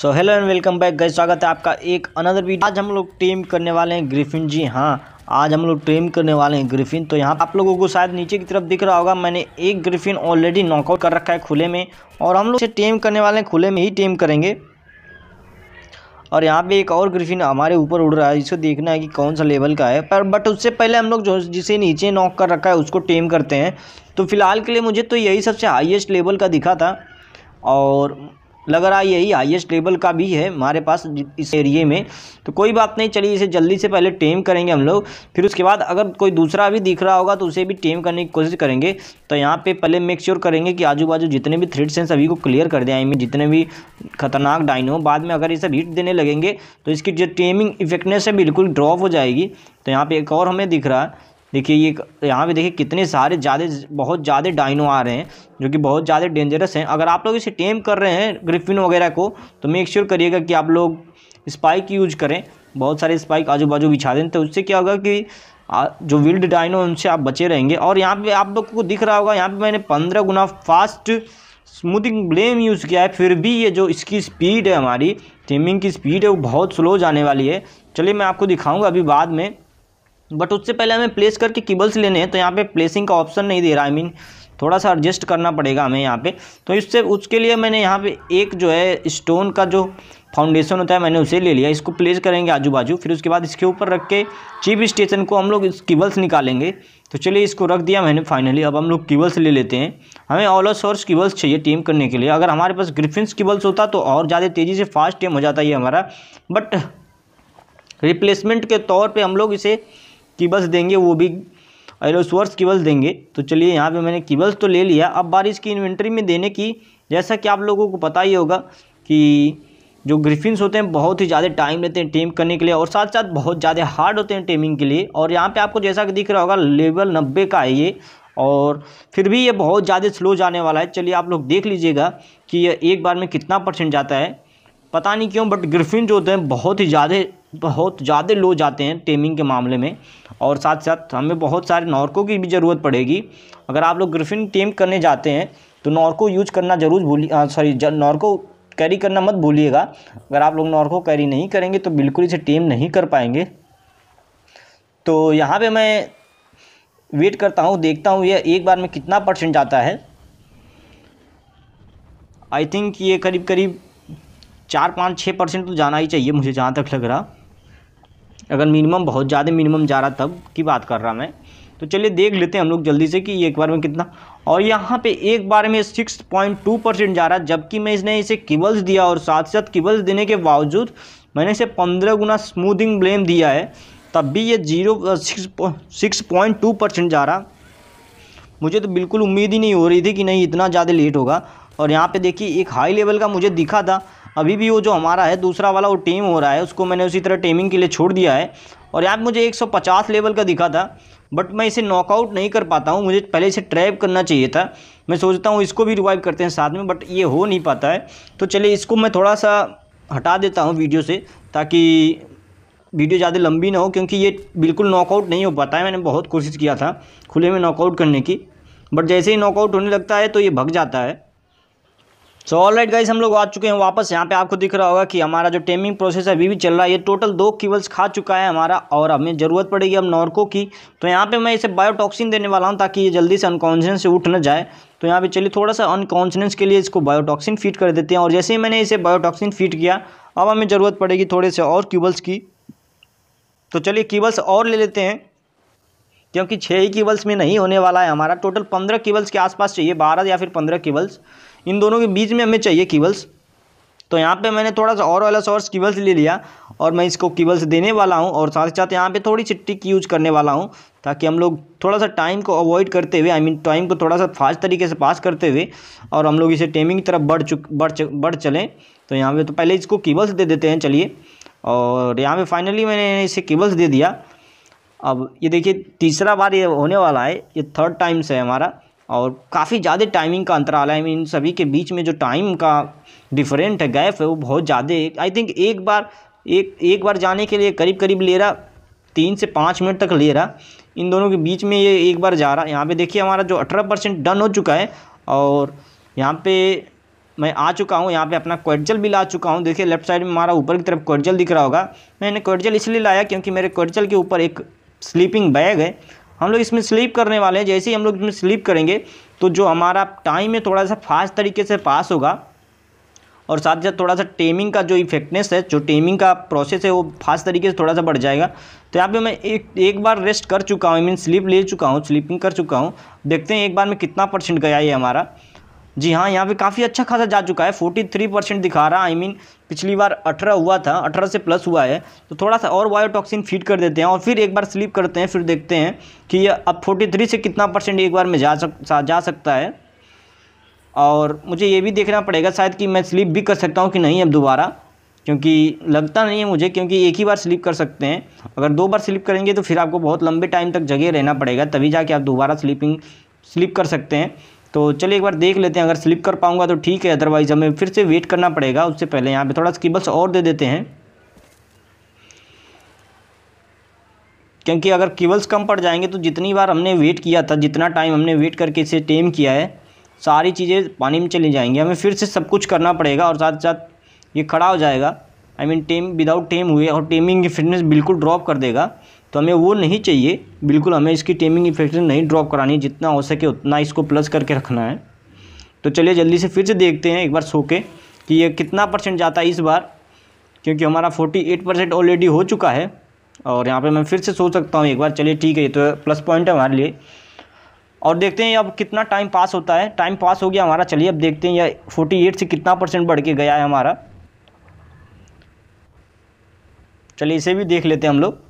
so hello and welcome back गई स्वागत है आपका एक अनदर वीडियो आज हम लोग टीम करने वाले हैं ग्रिफिन जी हाँ आज हम लोग टेम करने वाले हैं ग्रिफिन तो यहाँ आप लोगों को शायद नीचे की तरफ दिख रहा होगा मैंने एक ग्रिफिन ऑलरेडी नॉकआउट कर रखा है खुले में और हम लोग इसे टेम करने वाले हैं खुले में ही टेम करेंगे और यहाँ पे एक और ग्रिफिन हमारे ऊपर उड़ रहा है इसे देखना है कि कौन सा लेवल का है पर बट उससे पहले हम लोग जो जिसे नीचे नॉक कर रखा है उसको टेम करते हैं तो फिलहाल के लिए मुझे तो यही सबसे हाईएस्ट लेवल का दिखा था और लग रहा है यही हाईएस्ट लेवल का भी है हमारे पास इस एरिए में तो कोई बात नहीं चलिए इसे जल्दी से पहले टेम करेंगे हम लोग फिर उसके बाद अगर कोई दूसरा भी दिख रहा होगा तो उसे भी टेम करने की कोशिश करेंगे तो यहाँ पे पहले मेक श्योर करेंगे कि आजू बाजू जितने भी थ्रेड्स हैं सभी को क्लियर कर दें आई मीन जितने भी खतरनाक डाइन हो बाद में अगर ये सब हिट देने लगेंगे तो इसकी जो टेमिंग इफेक्टनेस है बिल्कुल ड्रॉप हो जाएगी तो यहाँ पर एक और हमें दिख रहा है देखिए ये यहाँ पे देखिए कितने सारे ज़्यादा बहुत ज़्यादा डाइनो आ रहे हैं जो कि बहुत ज़्यादा डेंजरस हैं अगर आप लोग इसे टेम कर रहे हैं ग्रिफिन वगैरह को तो मेक श्योर करिएगा कि आप लोग स्पाइक यूज करें बहुत सारे स्पाइक आजू बाजू बिछा दें तो उससे क्या होगा कि जो विल्ड डाइनो उनसे आप बचे रहेंगे और यहाँ पे आप लोग को दिख रहा होगा यहाँ पे मैंने पंद्रह गुना फास्ट स्मूथिंग ब्लेम यूज़ किया है फिर भी ये जो इसकी स्पीड है हमारी टेमिंग की स्पीड है वो बहुत स्लो जाने वाली है चलिए मैं आपको दिखाऊंगा अभी बाद में बट उससे पहले हमें प्लेस करके केबल्स लेने हैं तो यहाँ पे प्लेसिंग का ऑप्शन नहीं दे रहा आई I मीन mean, थोड़ा सा एडजस्ट करना पड़ेगा हमें यहाँ पे तो इससे उसके लिए मैंने यहाँ पे एक जो है स्टोन का जो फाउंडेशन होता है मैंने उसे ले लिया इसको प्लेस करेंगे आजू बाजू फिर उसके बाद इसके ऊपर रख के चीप स्टेशन को हम लोग कीबल्स निकालेंगे तो चलिए इसको रख दिया मैंने फाइनली अब हम लोग कीबल्स ले लेते हैं हमें ऑल ऑफ सोर्स कीबल्स चाहिए टीम करने के लिए अगर हमारे पास ग्रिफिन्स कीबल्स होता तो और ज़्यादा तेज़ी से फास्ट टीम हो जाता ये हमारा बट रिप्लेसमेंट के तौर पर हम लोग इसे कीबल्स देंगे वो भी एलोसोर्स कीबल्स देंगे तो चलिए यहाँ पे मैंने कीबल्स तो ले लिया अब बारिश की इन्वेंट्री में देने की जैसा कि आप लोगों को पता ही होगा कि जो ग्रिफिन्स होते हैं बहुत ही ज़्यादा टाइम लेते हैं टेम करने के लिए और साथ साथ बहुत ज़्यादा हार्ड होते हैं टेमिंग के लिए और यहाँ पे आपको जैसा कि दिख रहा होगा लेवल नब्बे का है ये और फिर भी ये बहुत ज़्यादा स्लो जाने वाला है चलिए आप लोग देख लीजिएगा कि ये एक बार में कितना परसेंट जाता है पता नहीं क्यों बट ग्रिफिन जो होते हैं बहुत ही ज़्यादा बहुत ज़्यादा लो जाते हैं टेमिंग के मामले में और साथ साथ हमें बहुत सारे नॉर्को की भी ज़रूरत पड़ेगी अगर आप लोग ग्रिफिन टेम करने जाते हैं तो नॉर्को यूज करना जरूर भूलिए सॉरी नॉर्को कैरी करना मत भूलिएगा अगर आप लोग नॉर्को कैरी नहीं करेंगे तो बिल्कुल इसे टेम नहीं कर पाएंगे तो यहाँ पर मैं वेट करता हूँ देखता हूँ ये एक बार में कितना परसेंट जाता है आई थिंक ये करीब करीब चार पाँच छः परसेंट तो जाना ही चाहिए मुझे जहाँ तक लग रहा अगर मिनिमम बहुत ज़्यादा मिनिमम जा रहा तब की बात कर रहा मैं तो चलिए देख लेते हैं हम लोग जल्दी से कि एक बार में कितना और यहाँ पे एक बार में सिक्स पॉइंट टू परसेंट जा रहा जबकि मैं इसने इसे किबल्स दिया और साथ साथ किबल्स देने के बावजूद मैंने इसे पंद्रह गुना स्मूदिंग ब्लेम दिया है तब भी ये zero six point two percent जा रहा मुझे तो बिल्कुल उम्मीद ही नहीं हो रही थी कि नहीं इतना ज़्यादा लेट होगा और यहाँ पर देखिए एक हाई लेवल का मुझे दिखा था अभी भी वो जो हमारा है दूसरा वाला वो टेम हो रहा है उसको मैंने उसी तरह टेमिंग के लिए छोड़ दिया है और यहाँ मुझे 150 लेवल का दिखा था बट मैं इसे नॉकआउट नहीं कर पाता हूँ मुझे पहले इसे ट्रैप करना चाहिए था मैं सोचता हूँ इसको भी रिवाइव करते हैं साथ में बट ये हो नहीं पाता है तो चलिए इसको मैं थोड़ा सा हटा देता हूँ वीडियो से ताकि वीडियो ज़्यादा लंबी ना हो क्योंकि ये बिल्कुल नॉकआउट नहीं हो पाता है मैंने बहुत कोशिश किया था खुले में नॉकआउट करने की बट जैसे ही नॉकआउट होने लगता है तो ये भग जाता है सो ऑल राइट गाइस हम लोग आ चुके हैं वापस यहाँ पे आपको दिख रहा होगा कि हमारा जो टेमिंग प्रोसेस है अभी भी चल रहा है ये टोटल दो कीवल्स खा चुका है हमारा और हमें ज़रूरत पड़ेगी अब नॉर्को की तो यहाँ पे मैं इसे बायोटॉक्सिन देने वाला हूँ ताकि ये जल्दी से अनकॉन्शियस से उठ ना जाए तो यहाँ पे चलिए थोड़ा सा अनकॉन्शियस के लिए इसको बायोटॉक्सिन फीट कर देते हैं और जैसे ही मैंने इसे बायोटॉक्सिन फीट किया अब हमें ज़रूरत पड़ेगी थोड़े से और कीबल्स की तो चलिए कीबल्स और ले लेते हैं क्योंकि छः ही कीबल्स में नहीं होने वाला है हमारा टोटल पंद्रह कीबल्स के आसपास चाहिए बारह या फिर पंद्रह कीबल्स इन दोनों के बीच में हमें चाहिए कीबल्स तो यहाँ पे मैंने थोड़ा सा और वाला सोर्स कीबल्स ले लिया और मैं इसको कीबल्स देने वाला हूँ और साथ ही साथ यहाँ पे थोड़ी सी टिक यूज करने वाला हूँ ताकि हम लोग थोड़ा सा टाइम को अवॉइड करते हुए आई मीन टाइम को थोड़ा सा फास्ट तरीके से पास करते हुए और हम लोग इसे टेमिंग की तरफ बढ़ चुक बढ़ चुक, बढ़ चलें तो यहाँ पर तो पहले इसको कीबल्स दे देते हैं चलिए और यहाँ पर फाइनली मैंने इसे कीबल्स दे दिया अब ये देखिए तीसरा बार ये होने वाला है ये थर्ड टाइम्स है हमारा और काफ़ी ज़्यादा टाइमिंग का अंतराल है इन सभी के बीच में जो टाइम का डिफरेंट है गैप है वो बहुत ज़्यादा आई थिंक एक बार एक एक बार जाने के लिए करीब करीब ले रहा तीन से पाँच मिनट तक ले रहा इन दोनों के बीच में ये एक बार जा रहा यहाँ पे देखिए हमारा जो अठारह परसेंट डन हो चुका है और यहाँ पे मैं आ चुका हूँ यहाँ पे अपना क्वर्जल भी ला चुका हूँ देखिए लेफ्ट साइड में हमारा ऊपर की तरफ क्वर्जल दिख रहा होगा मैंने क्वर्जल इसलिए लाया क्योंकि मेरे क्वर्जल के ऊपर एक स्लीपिंग बैग है हम लोग इसमें स्लीप करने वाले हैं जैसे ही हम लोग इसमें स्लीप करेंगे तो जो हमारा टाइम है थोड़ा सा फास्ट तरीके से पास होगा और साथ ही साथ थोड़ा सा टेमिंग का जो इफेक्टनेस है जो टेमिंग का प्रोसेस है वो फास्ट तरीके से थोड़ा सा बढ़ जाएगा तो यहाँ पे मैं एक एक बार रेस्ट कर चुका हूँ आई मीन स्लीप ले चुका हूँ स्लीपिंग कर चुका हूँ देखते हैं एक बार में कितना परसेंट गया ये हमारा जी हाँ यहाँ पे काफ़ी अच्छा खासा जा चुका है फोर्टी थ्री परसेंट दिखा रहा आई I मीन mean, पिछली बार अठारह हुआ था अठारह से प्लस हुआ है तो थोड़ा सा और बायोटॉक्सिन फीड कर देते हैं और फिर एक बार स्लीप करते हैं फिर देखते हैं कि ये अब फोर्टी थ्री से कितना परसेंट एक बार में जा सक जा सकता है और मुझे ये भी देखना पड़ेगा शायद कि मैं स्लीप भी कर सकता हूँ कि नहीं अब दोबारा क्योंकि लगता नहीं है मुझे क्योंकि एक ही बार स्लिप कर सकते हैं अगर दो बार स्लिप करेंगे तो फिर आपको बहुत लंबे टाइम तक जगह रहना पड़ेगा तभी जाके आप दोबारा स्लीपिंग स्लिप कर सकते हैं तो चलिए एक बार देख लेते हैं अगर स्लिप कर पाऊँगा तो ठीक है अदरवाइज़ हमें फिर से वेट करना पड़ेगा उससे पहले यहाँ पर थोड़ा स्कीबल्स और दे देते हैं क्योंकि अगर केबल्स कम पड़ जाएंगे तो जितनी बार हमने वेट किया था जितना टाइम हमने वेट करके इसे टेम किया है सारी चीज़ें पानी में चली जाएंगी हमें फिर से सब कुछ करना पड़ेगा और साथ साथ ये खड़ा हो जाएगा आई मीन टेम विदाउट टेम हुए और टेमिंग की फिटनेस बिल्कुल ड्रॉप कर देगा तो हमें वो नहीं चाहिए बिल्कुल हमें इसकी टेमिंग इफेक्ट नहीं ड्रॉप करानी जितना हो सके उतना इसको प्लस करके रखना है तो चलिए जल्दी से फिर से देखते हैं एक बार सो के कि ये कितना परसेंट जाता है इस बार क्योंकि हमारा फोर्टी एट परसेंट ऑलरेडी हो चुका है और यहाँ पे मैं फिर से सो सकता हूँ एक बार चलिए ठीक है ये तो प्लस पॉइंट है हमारे लिए और देखते हैं अब कितना टाइम पास होता है टाइम पास हो गया हमारा चलिए अब देखते हैं यह फोर्टी एट से कितना परसेंट बढ़ के गया है हमारा चलिए इसे भी देख लेते हैं हम लोग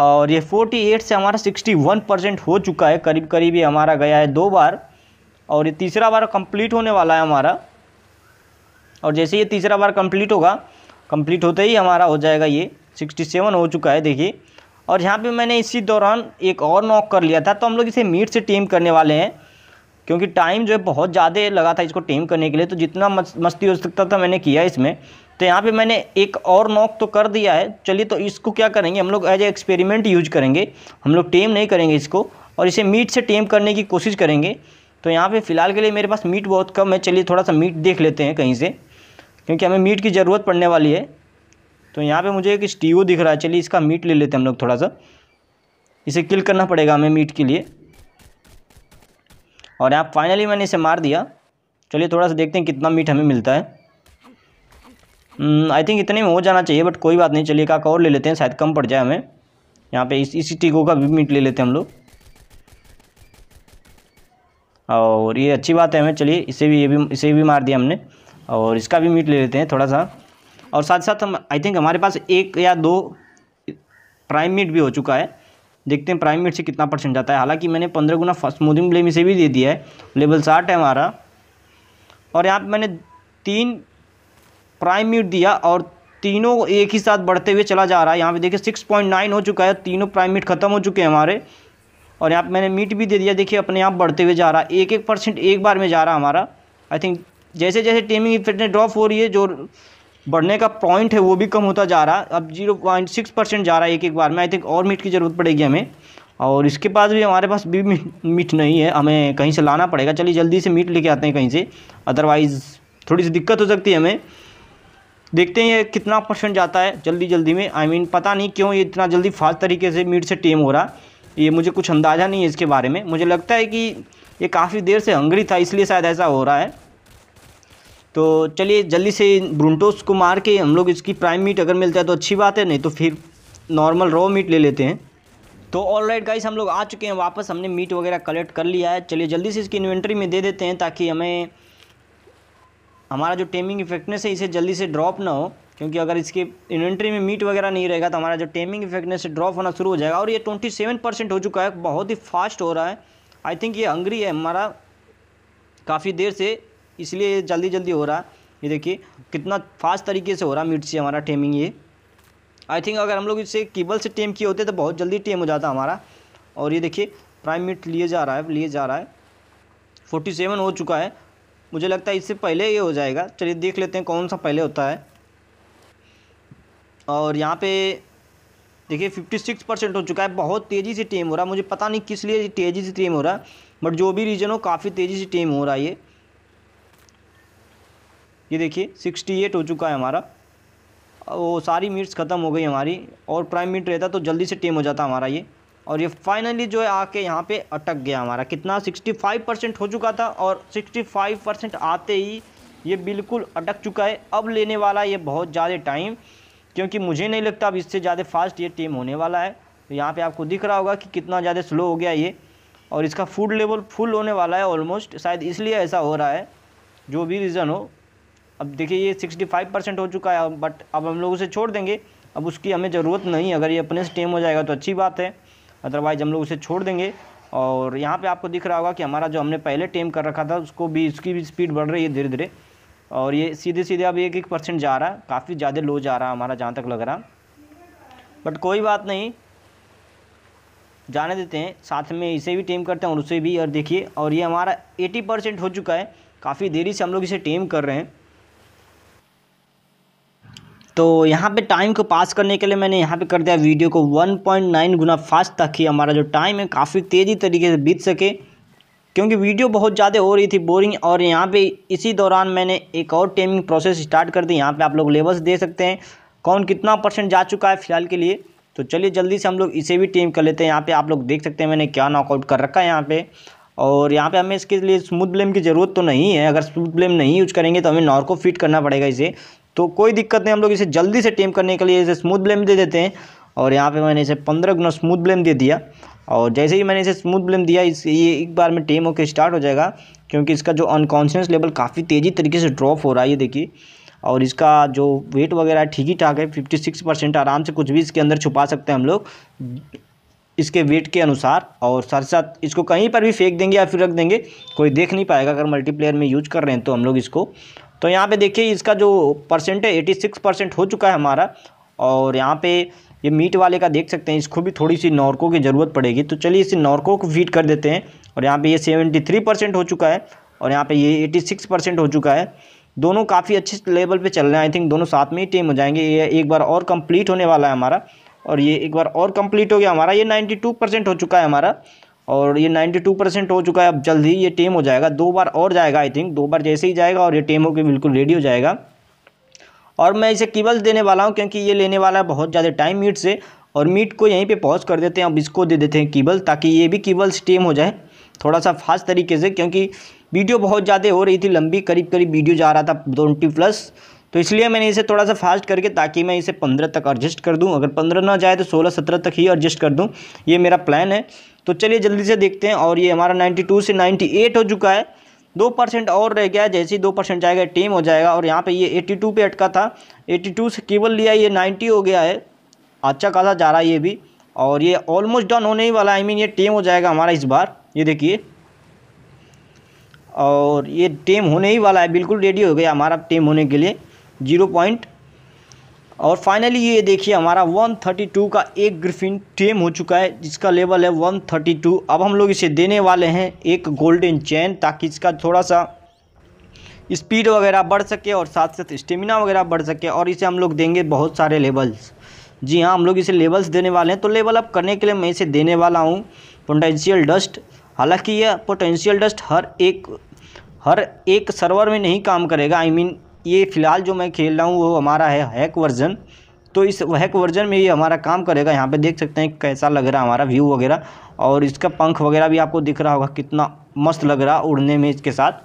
और ये 48 से हमारा 61 परसेंट हो चुका है करीब करीब ये हमारा गया है दो बार और ये तीसरा बार कंप्लीट होने वाला है हमारा और जैसे ये तीसरा बार कंप्लीट होगा कंप्लीट होते ही हमारा हो जाएगा ये 67 हो चुका है देखिए और यहाँ पे मैंने इसी दौरान एक और नॉक कर लिया था तो हम लोग इसे मीट से टीम करने वाले हैं क्योंकि टाइम जो है बहुत ज़्यादा लगा था इसको टीम करने के लिए तो जितना मस्ती हो सकता था मैंने किया इसमें तो यहाँ पे मैंने एक और नॉक तो कर दिया है चलिए तो इसको क्या करेंगे हम लोग एज ए एक्सपेरिमेंट यूज करेंगे हम लोग टेम नहीं करेंगे इसको और इसे मीट से टेम करने की कोशिश करेंगे तो यहाँ पे फ़िलहाल के लिए मेरे पास मीट बहुत कम है चलिए थोड़ा सा मीट देख लेते हैं कहीं से क्योंकि हमें मीट की ज़रूरत पड़ने वाली है तो यहाँ पर मुझे एक स्टीव दिख रहा है चलिए इसका मीट ले लेते हैं हम लोग थोड़ा सा इसे किल करना पड़ेगा हमें मीट के लिए और यहाँ फाइनली मैंने इसे मार दिया चलिए थोड़ा सा देखते हैं कितना मीट हमें मिलता है आई hmm, थिंक इतने में हो जाना चाहिए बट कोई बात नहीं चलिए काका और ले लेते हैं शायद कम पड़ जाए हमें यहाँ पे इस इसी टीको का भी मीट ले लेते हैं हम लोग और ये अच्छी बात है हमें चलिए इसे भी ये भी इसे भी मार दिया हमने और इसका भी मीट ले लेते हैं थोड़ा सा और साथ साथ हम आई थिंक हमारे पास एक या दो प्राइम मीट भी हो चुका है देखते हैं प्राइम मीट से कितना परसेंट जाता है हालांकि मैंने पंद्रह गुना स्मूदिंग ब्लेम इसे भी दे दिया है लेवल साठ है हमारा और यहाँ पर मैंने तीन प्राइम म्यूट दिया और तीनों एक ही साथ बढ़ते हुए चला जा रहा है यहाँ पे देखिए सिक्स पॉइंट नाइन हो चुका है तीनों प्राइम मीट खत्म हो चुके हैं हमारे और यहाँ पे मैंने मीट भी दे दिया देखिए अपने आप बढ़ते हुए जा रहा है एक एक परसेंट एक बार में जा रहा हमारा आई थिंक जैसे जैसे टेमिंग इफेक्ट ड्रॉप हो रही है जो बढ़ने का पॉइंट है वो भी कम होता जा रहा है अब जीरो पॉइंट सिक्स परसेंट जा रहा है एक एक बार में आई थिंक और मीट की ज़रूरत पड़ेगी हमें और इसके बाद भी हमारे पास भी मीट नहीं है हमें कहीं से लाना पड़ेगा चलिए जल्दी से मीट लेके आते हैं कहीं से अदरवाइज़ थोड़ी सी दिक्कत हो सकती है हमें देखते हैं ये कितना परसेंट जाता है जल्दी जल्दी में आई I मीन mean, पता नहीं क्यों ये इतना जल्दी फास्ट तरीके से मीट से टेम हो रहा ये मुझे कुछ अंदाज़ा नहीं है इसके बारे में मुझे लगता है कि ये काफ़ी देर से हंगरी था इसलिए शायद ऐसा हो रहा है तो चलिए जल्दी से ब्रूंटोस को मार के हम लोग इसकी प्राइम मीट अगर मिलता है तो अच्छी बात है नहीं तो फिर नॉर्मल रॉ मीट ले लेते हैं तो ऑल राइट गाइस हम लोग आ चुके हैं वापस हमने मीट वगैरह कलेक्ट कर लिया है चलिए जल्दी से इसकी इन्वेंट्री में दे देते हैं ताकि हमें हमारा जो टेमिंग इफेक्टनेस है इसे जल्दी से ड्रॉप ना हो क्योंकि अगर इसके इन्वेंट्री में मीट वगैरह नहीं रहेगा तो हमारा जो टेमिंग इफेक्टनेस ड्रॉप होना शुरू हो जाएगा और ये ट्वेंटी सेवन परसेंट हो चुका है बहुत ही फास्ट हो रहा है आई थिंक ये हंग्री है हमारा काफ़ी देर से इसलिए जल्दी जल्दी हो रहा है ये देखिए कितना फास्ट तरीके से हो रहा है मीट से हमारा टेमिंग ये आई थिंक अगर हम लोग इसे केबल से टेम किए होते तो बहुत जल्दी टेम हो जाता हमारा और ये देखिए प्राइम मीट लिए जा रहा है लिए जा रहा है फोर्टी सेवन हो चुका है मुझे लगता है इससे पहले ये हो जाएगा चलिए देख लेते हैं कौन सा पहले होता है और यहाँ पे देखिए फिफ्टी सिक्स परसेंट हो चुका है बहुत तेज़ी से टेम हो रहा है मुझे पता नहीं किस लिए तेज़ी से टेम हो रहा है बट जो भी रीजन हो काफ़ी तेज़ी से टेम हो रहा है ये ये देखिए सिक्सटी एट हो चुका है हमारा वो सारी मीट्स ख़त्म हो गई हमारी और प्राइम मीट रहता तो जल्दी से टेम हो जाता हमारा ये और ये फाइनली जो है आके यहाँ पे अटक गया हमारा कितना 65 परसेंट हो चुका था और 65 परसेंट आते ही ये बिल्कुल अटक चुका है अब लेने वाला ये बहुत ज़्यादा टाइम क्योंकि मुझे नहीं लगता अब इससे ज़्यादा फास्ट ये टीम होने वाला है तो यहाँ पर आपको दिख रहा होगा कि कितना ज़्यादा स्लो हो गया ये और इसका फूड लेवल फुल होने वाला है ऑलमोस्ट शायद इसलिए ऐसा हो रहा है जो भी रीज़न हो अब देखिए ये सिक्सटी परसेंट हो चुका है बट अब हम लोग उसे छोड़ देंगे अब उसकी हमें ज़रूरत नहीं अगर ये अपने से टेम हो जाएगा तो अच्छी बात है अदरवाइज़ हम लोग उसे छोड़ देंगे और यहाँ पे आपको दिख रहा होगा कि हमारा जो हमने पहले टेम कर रखा था उसको भी इसकी भी स्पीड बढ़ रही है धीरे धीरे और ये सीधे सीधे अब एक एक परसेंट जा रहा है काफ़ी ज़्यादा लो जा रहा है हमारा जहाँ तक लग रहा बट कोई बात नहीं जाने देते हैं साथ में इसे भी टेम करते हैं और उसे भी और देखिए और ये हमारा एटी परसेंट हो चुका है काफ़ी देरी से हम लोग इसे टेम कर रहे हैं तो यहाँ पे टाइम को पास करने के लिए मैंने यहाँ पे कर दिया वीडियो को 1.9 गुना फास्ट तक ही हमारा जो टाइम है काफ़ी तेज़ी तरीके से बीत सके क्योंकि वीडियो बहुत ज़्यादा हो रही थी बोरिंग और यहाँ पे इसी दौरान मैंने एक और टेमिंग प्रोसेस स्टार्ट कर दी यहाँ पे आप लोग लेवल्स दे सकते हैं कौन कितना परसेंट जा चुका है फिलहाल के लिए तो चलिए जल्दी से हम लोग इसे भी टेम कर लेते हैं यहाँ पर आप लोग देख सकते हैं मैंने क्या नॉकआउट कर रखा है यहाँ पर और यहाँ पे हमें इसके लिए स्मूथ ब्लेम की ज़रूरत तो नहीं है अगर स्मूथ ब्लेम नहीं यूज करेंगे तो हमें नॉर्को फिट करना पड़ेगा इसे तो कोई दिक्कत नहीं हम लोग इसे जल्दी से टेम करने के लिए इसे स्मूथ ब्लेम दे देते हैं और यहाँ पे मैंने इसे पंद्रह गुना स्मूथ ब्लेम दे दिया और जैसे ही मैंने इसे स्मूथ ब्लेम दिया इस ये एक बार में टेम होकर स्टार्ट हो जाएगा क्योंकि इसका जो अनकॉन्शियस लेवल काफ़ी तेज़ी तरीके से ड्रॉप हो रहा है ये देखिए और इसका जो वेट वगैरह ठीक ही ठाक है फिफ्टी सिक्स परसेंट आराम से कुछ भी इसके अंदर छुपा सकते हैं हम लोग इसके वेट के अनुसार और साथ साथ इसको कहीं पर भी फेंक देंगे या फिर रख देंगे कोई देख नहीं पाएगा अगर मल्टीप्लेयर में यूज कर रहे हैं तो हम लोग इसको तो यहाँ पे देखिए इसका जो परसेंट है एटी सिक्स परसेंट हो चुका है हमारा और यहाँ पे ये मीट वाले का देख सकते हैं इसको भी थोड़ी सी नॉर्को की ज़रूरत पड़ेगी तो चलिए इसे नॉर्को को फीड कर देते हैं और यहाँ पर ये सेवेंटी थ्री परसेंट हो चुका है और यहाँ पर ये एटी सिक्स परसेंट हो चुका है दोनों काफ़ी अच्छे लेवल पर चल रहे हैं आई थिंक दोनों साथ में ही टीम हो जाएंगे ये एक बार और कम्प्लीट होने वाला है हमारा और ये एक बार और कंप्लीट हो गया हमारा ये नाइन्टी टू परसेंट हो चुका है हमारा और ये 92 परसेंट हो चुका है अब जल्द ही ये टेम हो जाएगा दो बार और जाएगा आई थिंक दो बार जैसे ही जाएगा और ये टेम होकर बिल्कुल रेडी हो जाएगा और मैं इसे केवल देने वाला हूँ क्योंकि ये लेने वाला है बहुत ज़्यादा टाइम मीट से और मीट को यहीं पे पॉज कर देते हैं अब इसको दे देते हैं केबल ताकि ये भी केबल स्टेम हो जाए थोड़ा सा फास्ट तरीके से क्योंकि वीडियो बहुत ज़्यादा हो रही थी लंबी करीब करीब वीडियो जा रहा था ट्वेंटी प्लस तो इसलिए मैंने इसे थोड़ा सा फास्ट करके ताकि मैं इसे पंद्रह तक एडजस्ट कर दूँ अगर पंद्रह ना जाए तो सोलह सत्रह तक ही एडजस्ट कर दूँ ये मेरा प्लान है तो चलिए जल्दी से देखते हैं और ये हमारा नाइन्टी टू से नाइन्टी एट हो चुका है दो परसेंट और रह गया जैसे ही दो परसेंट जाएगा टीम हो जाएगा और यहाँ पे ये एट्टी टू पे अटका था एट्टी टू से केवल लिया ये नाइन्टी हो गया है अच्छा खासा जा रहा है ये भी और ये ऑलमोस्ट डन होने ही वाला आई मीन ये टेम हो जाएगा हमारा इस बार ये देखिए और ये टेम होने ही वाला है बिल्कुल रेडी हो गया हमारा टेम होने के लिए जीरो पॉइंट और फाइनली ये देखिए हमारा 132 का एक ग्रिफिन टेम हो चुका है जिसका लेवल है 132 अब हम लोग इसे देने वाले हैं एक गोल्डन चैन ताकि इसका थोड़ा सा स्पीड वगैरह बढ़ सके और साथ साथ स्टेमिना वगैरह बढ़ सके और इसे हम लोग देंगे बहुत सारे लेवल्स जी हाँ हम लोग इसे लेवल्स देने वाले हैं तो लेवल अप करने के लिए मैं इसे देने वाला हूँ पोटेंशियल डस्ट हालांकि यह पोटेंशियल डस्ट हर एक हर एक सर्वर में नहीं काम करेगा आई I मीन mean, ये फ़िलहाल जो मैं खेल रहा हूँ वो हमारा है हैक वर्जन तो इस हैक वर्जन में ये हमारा काम करेगा यहाँ पे देख सकते हैं कैसा लग रहा है हमारा व्यू वगैरह और इसका पंख वगैरह भी आपको दिख रहा होगा कितना मस्त लग रहा उड़ने में इसके साथ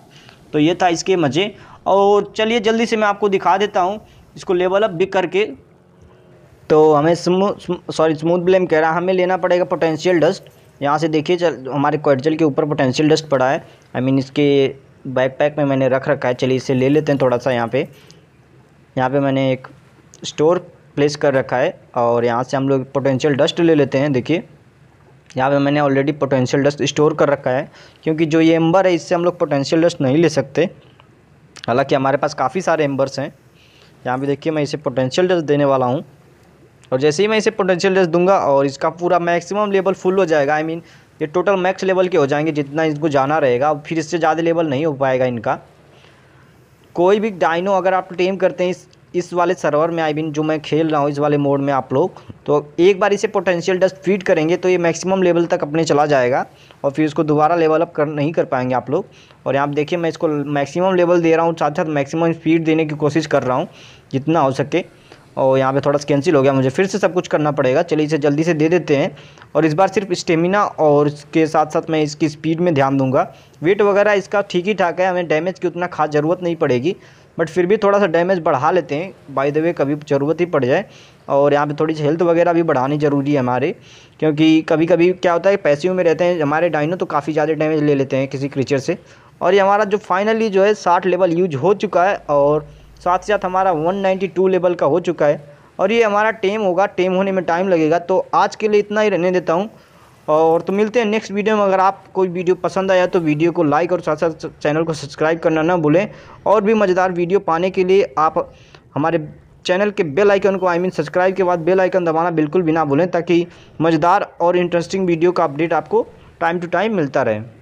तो ये था इसके मज़े और चलिए जल्दी से मैं आपको दिखा देता हूँ इसको लेवल अप भी करके तो हमें सॉरी स्मूथ ब्लेम कह रहा है हमें लेना पड़ेगा पोटेंशियल डस्ट यहाँ से देखिए चल हमारे क्वेटजल के ऊपर पोटेंशियल डस्ट पड़ा है आई I मीन mean, इसके बैकपैक में मैंने रख रखा है चलिए इसे ले लेते हैं थोड़ा सा यहाँ पे यहाँ पे मैंने एक स्टोर प्लेस कर रखा है और यहाँ से हम लोग पोटेंशियल डस्ट ले लेते हैं देखिए यहाँ पे मैंने ऑलरेडी पोटेंशियल डस्ट स्टोर कर रखा है क्योंकि जो ये एम्बर है इससे हम लोग पोटेंशियल डस्ट नहीं ले सकते हालाँकि हमारे पास काफ़ी सारे एम्बर्स हैं यहाँ पर देखिए मैं इसे पोटेंशियल डस्ट देने वाला हूँ और जैसे ही मैं इसे पोटेंशियल डस्ट दूंगा और इसका पूरा मैक्सिमम लेवल फुल हो जाएगा आई I मीन mean, ये टोटल मैक्स लेवल के हो जाएंगे जितना इनको जाना रहेगा फिर इससे ज़्यादा लेवल नहीं हो पाएगा इनका कोई भी डाइनो अगर आप टेम करते हैं इस इस वाले सर्वर में आई बिन जो मैं खेल रहा हूँ इस वाले मोड में आप लोग तो एक बार इसे पोटेंशियल डस्ट फीड करेंगे तो ये मैक्सिमम लेवल तक अपने चला जाएगा और फिर इसको दोबारा लेवल अप कर नहीं कर पाएंगे आप लोग और यहाँ देखिए मैं इसको मैक्सिमम लेवल दे रहा हूँ साथ साथ मैक्सिमम स्पीड देने की कोशिश कर रहा हूँ जितना हो सके और यहाँ पे थोड़ा सा कैंसिल हो गया मुझे फिर से सब कुछ करना पड़ेगा चलिए इसे जल्दी से दे देते हैं और इस बार सिर्फ स्टेमिना और इसके साथ साथ मैं इसकी स्पीड में ध्यान दूंगा वेट वगैरह इसका ठीक ही ठाक है हमें डैमेज की उतना खास ज़रूरत नहीं पड़ेगी बट फिर भी थोड़ा सा डैमेज बढ़ा लेते हैं बाई द वे कभी ज़रूरत ही पड़ जाए और यहाँ पर थोड़ी सी हेल्थ वगैरह भी बढ़ानी ज़रूरी है हमारे क्योंकि कभी कभी क्या होता है पैसे में रहते हैं हमारे डाइनो तो काफ़ी ज़्यादा डैमेज ले लेते हैं किसी क्रीचर से और ये हमारा जो फाइनली जो है साठ लेवल यूज हो चुका है और साथ ही साथ हमारा 192 लेवल का हो चुका है और ये हमारा टेम होगा टेम होने में टाइम लगेगा तो आज के लिए इतना ही रहने देता हूँ और तो मिलते हैं नेक्स्ट वीडियो में अगर आप कोई वीडियो पसंद आया तो वीडियो को लाइक और साथ साथ चैनल को सब्सक्राइब करना ना भूलें और भी मज़ेदार वीडियो पाने के लिए आप हमारे चैनल के बेल आइकन को आई मीन सब्सक्राइब के बाद बेल आइकन दबाना बिल्कुल भी ना भूलें ताकि मज़ेदार और इंटरेस्टिंग वीडियो का अपडेट आपको टाइम टू टाइम मिलता रहे